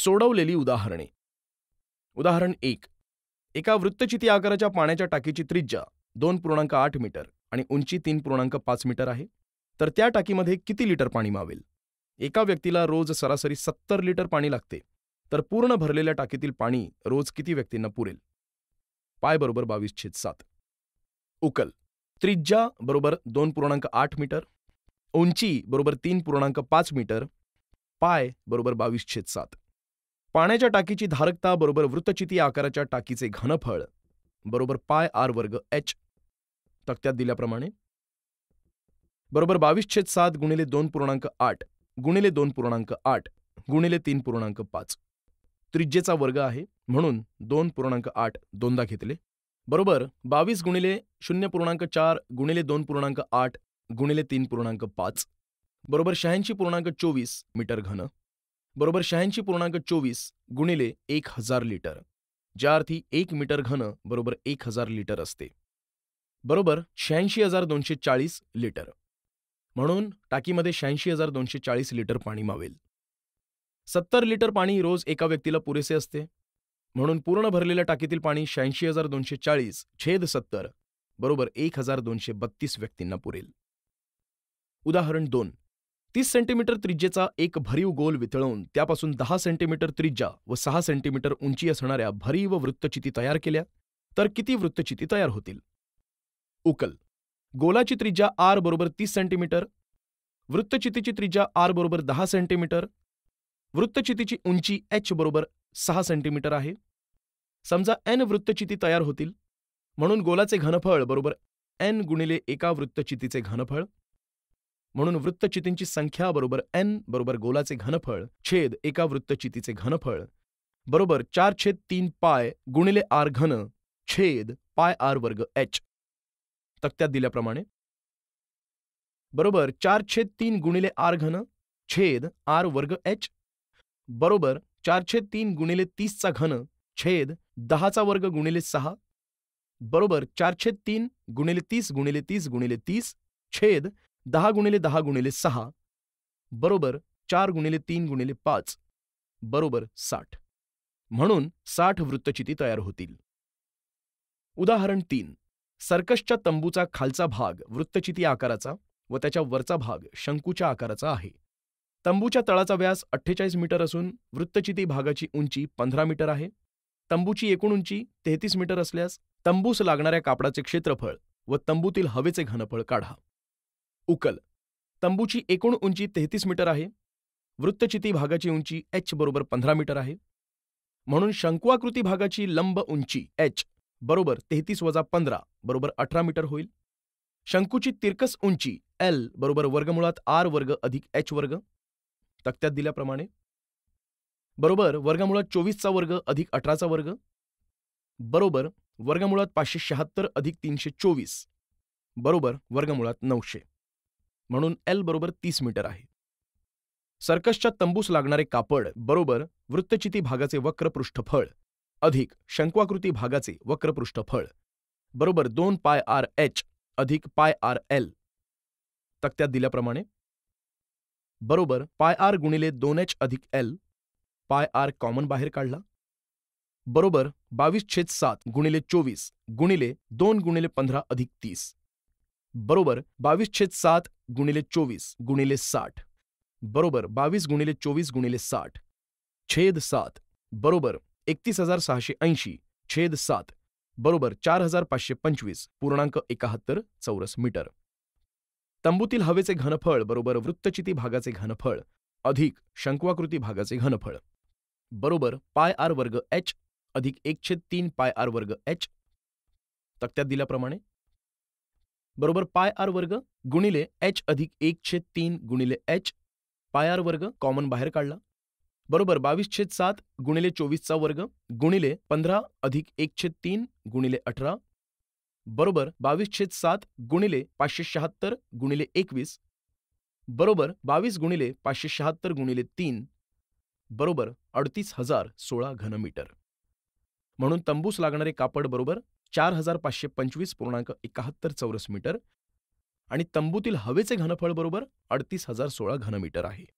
सोडवलेली उदाहरणे उदाहरण एक एका वृत्तचिती आकाराच्या पाण्याच्या टाकीची त्रिज्या दोन पूर्णांक आठ मीटर आणि उंची तीन पूर्णांक पाच मीटर आहे तर त्या टाकीमध्ये किती लिटर पाणी मावेल एका व्यक्तीला रोज सरासरी सत्तर लिटर पाणी लागते तर पूर्ण भरलेल्या टाकीतील पाणी रोज किती व्यक्तींना पुरेल पाय बरोबर बावीस छेद सात उकल त्रिज्या बरोबर दोन पूर्णांक आठ मीटर उंची बरोबर तीन पूर्णांक पाच मीटर पाय बरोबर बावीस छेद सात पाण्याच्या टाकीची धारकता बरोबर वृत्तचिती आकाराच्या टाकीचे घनफळ बरोबर पाय आर वर्ग एच तक्त्यात दिल्याप्रमाणे बरोबर बावीस छेद सात गुणिले दोन पूर्णांक आठ गुणिले दोन पूर्णांक आठ गुणिले तीन पूर्णांक पाच त्रिज्येचा वर्ग आहे म्हणून दोन पूर्णांक आठ दोनदा घेतले बरोबर बावीस गुणिले शून्य पूर्णांक चार गुणिले दोन पूर्णांक आठ गुणिले तीन पूर्णांक पाच बरोबर शहाऐंशी पूर्णांक चोवीस मीटर घन बरोबर शहाऐंशी पूर्णांक चोवीस गुणिले एक हजार लिटर ज्या अर्थी एक मीटर घन बरोबर एक हजार लिटर असते बरोबर शहाऐंशी हजार दोनशे चाळीस लिटर म्हणून टाकीमध्ये शहाऐंशी हजार दोनशे चाळीस लिटर पाणी मावेल सत्तर लिटर पाणी रोज एका व्यक्तीला पुरेसे असते म्हणून पूर्ण भरलेल्या टाकीतील पाणी शहाऐंशी हजार दोनशे चाळीस छेद सत्तर बरोबर एक हजार दोनशे बत्तीस व्यक्तींना पुरेल उदाहरण दोन तीस सेंटीमीटर त्रिज्येचा एक भरीव गोल वितळवून त्यापासून दहा सेंटीमीटर त्रिज्या व सहा सेंटीमीटर उंची असणाऱ्या भरीव वृत्तचिती तयार केल्या तर किती वृत्तचिती तयार होतील उकल गोलाची त्रिज्या आर बरोबर तीस सेंटीमीटर वृत्तचितीची त्रिज्या आर बरोबर दहा सेंटीमीटर वृत्तचितीची उंची एच बरोबर सहा सेंटीमीटर आहे समजा एन वृत्तचिती तयार होतील म्हणून गोलाचे घनफळ बरोबर एन गुणिले एका वृत्तचितीचे घनफळ म्हणून वृत्तचितींची संख्या बरोबर एन बरोबर गोलाचे घनफळ छेद एका वृत्तचितीचे घनफळ बरोबर चार छेद तीन पाय गुणिले आर घन छेद पाय आर वर्ग एच तक्त्यात दिल्याप्रमाणे बरोबर चार छेद तीन गुणिले आर घन छेद आर वर्ग एच बरोबर चार छेद तीन गुणिले तीसचा घन छेद दहाचा वर्ग गुणिले सहा बरोबर चार छेद तीन गुणिले तीस गुणिले तीस गुणिले तीस छेद दहा गुणिले दहा गुणिले सहा बरोबर चार गुणिले तीन गुणिले पाच बरोबर साठ म्हणून साठ वृत्तचिती तयार होतील उदाहरण तीन सर्कसच्या तंबूचा खालचा भाग वृत्तचिती आकाराचा व त्याच्या वरचा भाग शंकूच्या आकाराचा आहे तंबूच्या तळाचा व्यास अठ्ठेचाळीस मीटर असून वृत्तचिती भागाची उंची पंधरा मीटर आहे तंबूची एकूण उंची तेहतीस मीटर असल्यास तंबूस लागणाऱ्या कापडाचे क्षेत्रफळ व तंबूतील हवेचे घनफळ काढा उकल तंबूची एकूण उंची तेहतीस मीटर आहे वृत्तचिती भागाची उंची एच बरोबर पंधरा मीटर आहे म्हणून शंकुआकृती भागाची लंब उंची एच बरोबर तेहतीस वजा पंधरा बरोबर अठरा मीटर होईल शंकूची तिरकस उंची एल बरोबर वर्गमुळात आर वर्ग अधिक एच वर्ग तक्त्यात दिल्याप्रमाणे बरोबर वर्गमुळात चोवीसचा वर्ग अधिक अठराचा वर्ग बरोबर वर्गमुळात पाचशे शहात्तर अधिक तीनशे चोवीस बरोबर वर्गमुळात नऊशे म्हणून एल बरोबर तीस मीटर आहे सर्कसच्या तंबूस लागणारे कापड बरोबर वृत्तचिती भागाचे वक्र पृष्ठफळ अधिक शंक्वाकृती भागाचे वक्र पृष्ठफळ बरोबर दोन पाय आर एच अधिक पाय आर एल तक्त्यात दिल्याप्रमाणे बरोबर पाय आर गुणिले दोन एच अधिक एल पाय आर कॉमन बाहेर काढला बरोबर बावीस छेद सात गुणिले चोवीस गुणिले दोन गुणिले पंधरा अधिक तीस बरोबर बावीस छेद सात गुणिले चोवीस गुणिले साठ बरोबर बावीस गुणिले चोवीस गुणिले साठ छेद सात बरोबर एकतीस हजार सहाशे ऐंशी छेद सात बरोबर चार हजार पाचशे पंचवीस पूर्णांक एकाहत्तर चौरस मीटर तंबूतील हवेचे घनफळ बरोबर वृत्तचिती भागाचे घनफळ अधिक शंक्वाकृती भागाचे घनफळ बरोबर पाय आर वर्ग एच अधिक एक छेद तीन पाय आर वर्ग एच तक्त्यात दिल्याप्रमाणे बरोबर पाय आर वर्ग गुणिले एच अधिक एक छेद तीन गुणिले एच पाय आर वर्ग कॉमन बाहेर काढला बरोबर बावीस छेद सात गुणिले चोवीसचा वर्ग गुणिले पंधरा अधिक एक छेद तीन गुणिले अठरा बरोबर बावीस छेद सात गुणिले पाचशे शहात्तर गुणिले एकवीस बरोबर बावीस गुणिले पाचशे शहात्तर गुणिले तीन बरोबर अडतीस हजार सोळा घनमीटर म्हणून तंबूस लागणारे कापड बरोबर चार हजार पाचशे पंचवीस पूर्णांक एकाहत्तर चौरस मीटर आणि तंबूतील हवेचे घनफळ बरोबर अडतीस हजार सोळा घनमीटर आहे